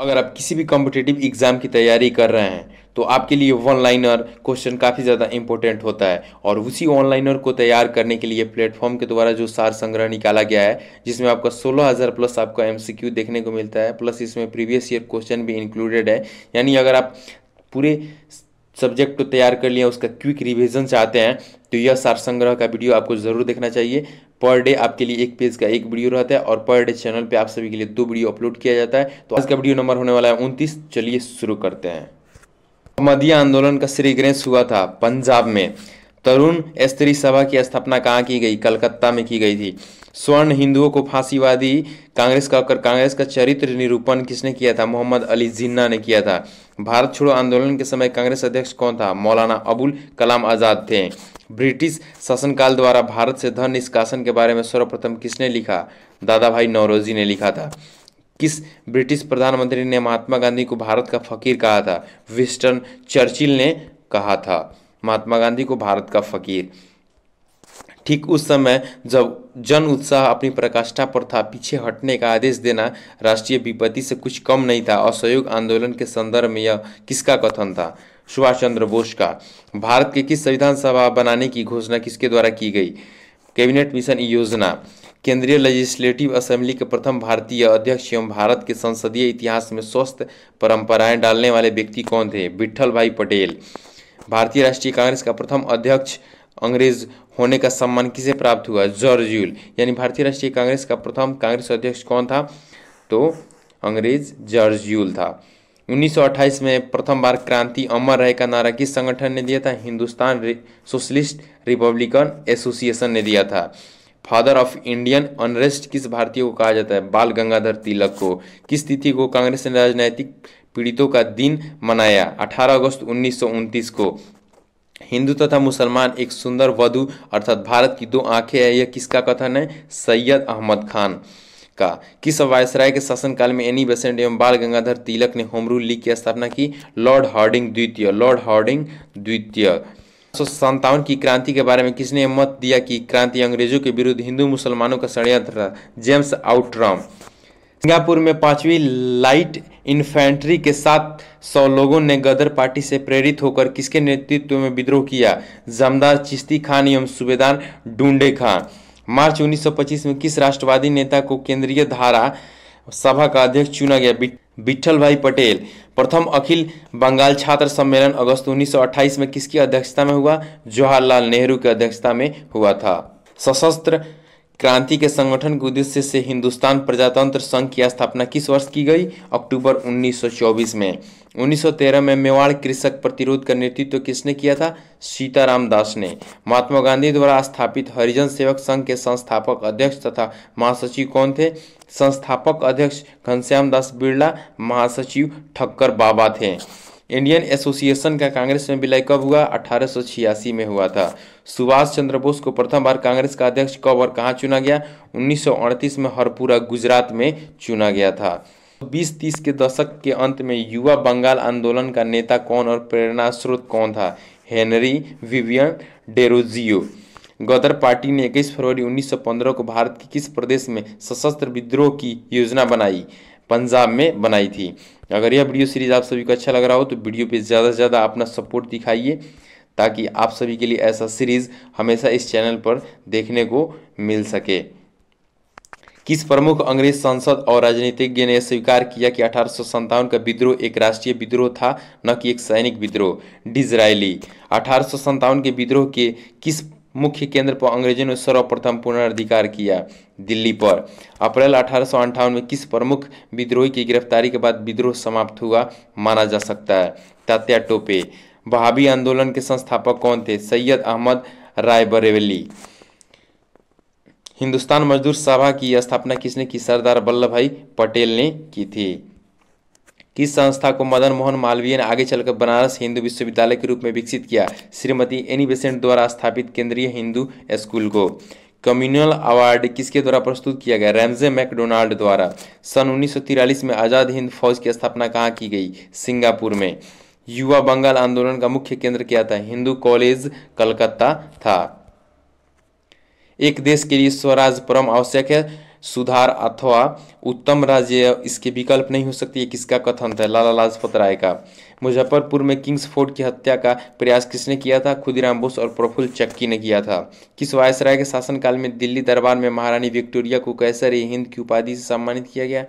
अगर आप किसी भी कॉम्पिटेटिव एग्ज़ाम की तैयारी कर रहे हैं तो आपके लिए वन लाइनर क्वेश्चन काफ़ी ज़्यादा इंपॉर्टेंट होता है और उसी वन लाइनर को तैयार करने के लिए प्लेटफॉर्म के द्वारा जो सार संग्रह निकाला गया है जिसमें आपका 16000 प्लस आपका एमसीक्यू देखने को मिलता है प्लस इसमें प्रीवियस ईयर क्वेश्चन भी इंक्लूडेड है यानी अगर आप पूरे सब्जेक्ट को तैयार कर लिया उसका क्विक रिविजन चाहते हैं तो यह सार संग्रह का वीडियो आपको ज़रूर देखना चाहिए पर डे आपके लिए एक पेज का एक वीडियो रहता है और पर डे चैनल पे आप सभी के लिए दो वीडियो अपलोड किया जाता है तो आज का वीडियो नंबर होने वाला है उनतीस चलिए शुरू करते हैं मदिया आंदोलन का श्रीग्रेस हुआ था पंजाब में तरुण स्त्री सभा की स्थापना कहाँ की गई कलकत्ता में की गई थी स्वर्ण हिंदुओं को फांसीवादी कांग्रेस का कर कांग्रेस का चरित्र निरूपण किसने किया था मोहम्मद अली जिन्ना ने किया था भारत छोड़ो आंदोलन के समय कांग्रेस अध्यक्ष कौन था मौलाना अबुल कलाम आज़ाद थे ब्रिटिश शासनकाल द्वारा भारत से धन निष्कासन के बारे में सर्वप्रथम किसने लिखा दादा भाई नौरोजी ने लिखा था किस ब्रिटिश प्रधानमंत्री ने महात्मा गांधी को भारत का फकीर कहा था विस्टर्न चर्चिल ने कहा था महात्मा गांधी को भारत का फकीर ठीक उस समय जब जन उत्साह अपनी प्रकाष्ठा पर था पीछे हटने का आदेश देना राष्ट्रीय विपत्ति से कुछ कम नहीं था असहयोग आंदोलन के संदर्भ में यह किसका कथन था सुभाष चंद्र बोस का भारत के किस संविधान सभा बनाने की घोषणा किसके द्वारा की गई कैबिनेट मिशन योजना केंद्रीय लेजिस्लेटिव असेंबली के प्रथम भारतीय अध्यक्ष एवं भारत के संसदीय इतिहास में स्वस्थ परंपराएं डालने वाले व्यक्ति कौन थे विट्ठल भाई पटेल भारतीय राष्ट्रीय कांग्रेस का प्रथम अध्यक्ष अंग्रेज होने का सम्मान किसे प्राप्त हुआ जॉर्ज यूल यानी भारतीय राष्ट्रीय कांग्रेस का प्रथम कांग्रेस अध्यक्ष कौन था तो अंग्रेज जॉर्ज यूल था 1928 में प्रथम बार क्रांति अमर रहे का नारा किस संगठन ने दिया था हिंदुस्तान सोशलिस्ट रिपब्लिकन एसोसिएशन ने दिया था फादर ऑफ इंडियन अनरेस्ट किस भारतीय को कहा जाता है बाल गंगाधर तिलक को किस तिथि को कांग्रेस ने राजनैतिक पीड़ितों का दिन मनाया 18 अगस्त उन्नीस को हिंदू तथा मुसलमान एक सुंदर वधु अर्थात भारत की दो आंखें है यह किसका कथन है सैयद अहमद खान का किस वायसराय के शासनकाल में एनी बेसेंट एवं बाल गंगाधर तिलक ने होम रूल लीग की स्थापना की लॉर्ड हार्डिंग द्वितीय लॉर्ड हार्डिंग द्वितीय सौ संतावन की क्रांति के बारे में किसने मत दिया कि क्रांति अंग्रेजों के विरुद्ध हिंदू मुसलमानों का षडयंत्र था जेम्स आउट्राम सिंगापुर में पांचवी लाइट इन्फेंट्री के साथ सौ लोगों ने गदर पार्टी से प्रेरित होकर किसके नेतृत्व में विद्रोह किया जमदार चिश्ती खान एवं सूबेदार डूडे खान मार्च 1925 में किस राष्ट्रवादी नेता को केंद्रीय धारा सभा का अध्यक्ष चुना गया विट्ठल भाई पटेल प्रथम अखिल बंगाल छात्र सम्मेलन अगस्त 1928 में किसकी अध्यक्षता में हुआ जवाहरलाल नेहरू की अध्यक्षता में हुआ था सशस्त्र क्रांति के संगठन के उद्देश्य से हिंदुस्तान प्रजातंत्र संघ की स्थापना किस वर्ष की गई अक्टूबर 1924 में 1913 में मेवाड़ कृषक प्रतिरोध का नेतृत्व तो किसने किया था सीताराम दास ने महात्मा गांधी द्वारा स्थापित हरिजन सेवक संघ के संस्थापक अध्यक्ष तथा महासचिव कौन थे संस्थापक अध्यक्ष घनश्याम दास बिरला महासचिव ठक्कर बाबा थे इंडियन एसोसिएशन का कांग्रेस में विलय कब हुआ अठारह में हुआ था सुभाष चंद्र बोस को प्रथम बार कांग्रेस का अध्यक्ष कब और कहाँ चुना गया उन्नीस में हरपुरा गुजरात में चुना गया था 20-30 के दशक के अंत में युवा बंगाल आंदोलन का नेता कौन और प्रेरणा स्रोत कौन था Henry Vivian Derozio Ghadar party ने 21 फरवरी 1915 को भारत के किस प्रदेश में सशस्त्र विद्रोह की योजना बनाई पंजाब में बनाई थी अगर यह वीडियो सीरीज़ आप सभी को अच्छा लग रहा हो तो वीडियो पे ज़्यादा से ज़्यादा अपना सपोर्ट दिखाइए ताकि आप सभी के लिए ऐसा सीरीज़ हमेशा इस चैनल पर देखने को मिल सके किस प्रमुख अंग्रेज सांसद और राजनीतिज्ञ ने स्वीकार किया कि अठारह का विद्रोह एक राष्ट्रीय विद्रोह था न कि एक सैनिक विद्रोह डिजराइली अठारह के विद्रोह के किस मुख्य केंद्र पर अंग्रेजों ने सर्वप्रथम पुनराधिकार किया दिल्ली पर अप्रैल अठारह में किस प्रमुख विद्रोही की गिरफ्तारी के बाद विद्रोह समाप्त हुआ माना जा सकता है तात्या टोपे बहावी आंदोलन के संस्थापक कौन थे सैयद अहमद राय बरेवली हिंदुस्तान मजदूर सभा की स्थापना किसने की सरदार वल्लभ भाई पटेल ने की थी किस संस्था को मदन मोहन मालवीय ने आगे चलकर बनारस हिंदू विश्वविद्यालय के रूप में विकसित किया श्रीमती एनी बेसेंट द्वारा स्थापित केंद्रीय हिंदू स्कूल को कम्युनल अवार्ड किसके द्वारा प्रस्तुत किया गया रैमजे मैकडोनाल्ड द्वारा सन उन्नीस में आज़ाद हिंद फौज की स्थापना कहाँ की गई सिंगापुर में युवा बंगाल आंदोलन का मुख्य केंद्र क्या था हिंदू कॉलेज कलकत्ता था एक देश के लिए स्वराज परम आवश्यक है सुधार अथवा उत्तम राज्य इसके विकल्प नहीं हो सकती है किसका कथन था लाला लाजपत राय का मुजफ्फरपुर में किंग्स फोर्ट की हत्या का प्रयास किसने किया था खुदीराम बोस और प्रफुल्ल चक्की ने किया था किस वायसराय के शासनकाल में दिल्ली दरबार में महारानी विक्टोरिया को कैसर हिंद की उपाधि से सम्मानित किया गया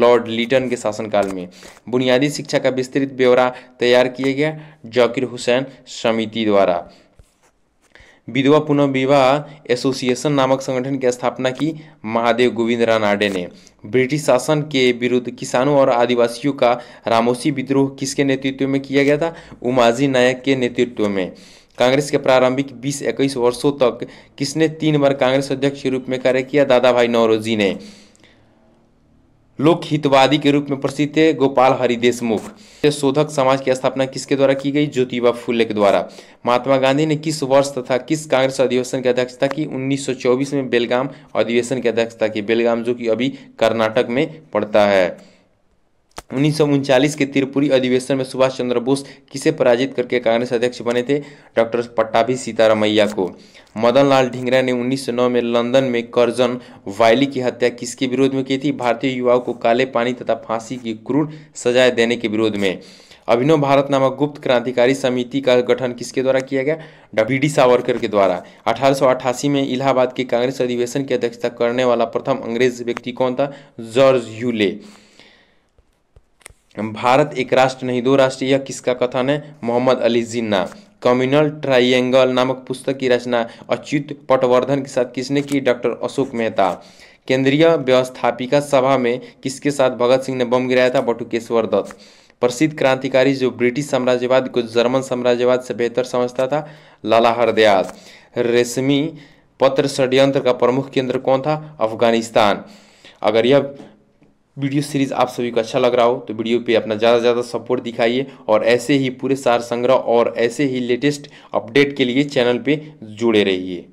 लॉर्ड लिटन के शासनकाल में बुनियादी शिक्षा का विस्तृत ब्यौरा तैयार किया गया जाकिर हुसैन समिति द्वारा विधवा पुनर्विवाह एसोसिएशन नामक संगठन की स्थापना की महादेव गोविंद रानाडे ने ब्रिटिश शासन के विरुद्ध किसानों और आदिवासियों का रामोसी विद्रोह किसके नेतृत्व में किया गया था उमाजी नायक के नेतृत्व में कांग्रेस के प्रारंभिक 20 इक्कीस वर्षों तक किसने तीन बार कांग्रेस अध्यक्ष के रूप में कार्य किया दादा भाई नौरोजी ने लोक हितवादी के रूप में प्रसिद्ध थे गोपाल हरिदेशमुख शोधक समाज की स्थापना किसके द्वारा की गई ज्योतिबा फुले के द्वारा महात्मा गांधी ने किस वर्ष तथा किस कांग्रेस अधिवेशन की अध्यक्षता की 1924 में बेलगाम अधिवेशन की अध्यक्षता की बेलगाम जो कि अभी कर्नाटक में पड़ता है उन्नीस के त्रिपुरी अधिवेशन में सुभाष चंद्र बोस किसे पराजित करके कांग्रेस अध्यक्ष बने थे डॉक्टर पट्टाभी सीतारामैया को मदन लाल ढींगरा ने 1909 में लंदन में करजन वायली की हत्या किसके विरोध में की थी भारतीय युवाओं को काले पानी तथा फांसी की क्रूर सजाएं देने के विरोध में अभिनव भारत नामक गुप्त क्रांतिकारी समिति का गठन किसके द्वारा किया गया डब्ल्यू डी सावरकर के द्वारा अठारह में इलाहाबाद के कांग्रेस अधिवेशन की अध्यक्षता करने वाला प्रथम अंग्रेज व्यक्ति कौन था जॉर्ज यूले भारत एक राष्ट्र नहीं दो राष्ट्र यह किसका कथन है मोहम्मद अली जिन्ना कम्युनल ट्राइंगल नामक पुस्तक की रचना अच्युत पटवर्धन के साथ किसने की डॉक्टर अशोक मेहता केंद्रीय व्यवस्थापिका सभा में किसके साथ भगत सिंह ने बम गिराया था बटुकेश्वर दत्त प्रसिद्ध क्रांतिकारी जो ब्रिटिश साम्राज्यवाद को जर्मन साम्राज्यवाद से बेहतर समझता था लाला हरदयाल रेशमी पत्र षड्यंत्र का प्रमुख केंद्र कौन था अफगानिस्तान अगर यह वीडियो सीरीज़ आप सभी को अच्छा लग रहा हो तो वीडियो पे अपना ज़्यादा से ज़्यादा सपोर्ट दिखाइए और ऐसे ही पूरे सार संग्रह और ऐसे ही लेटेस्ट अपडेट के लिए चैनल पे जुड़े रहिए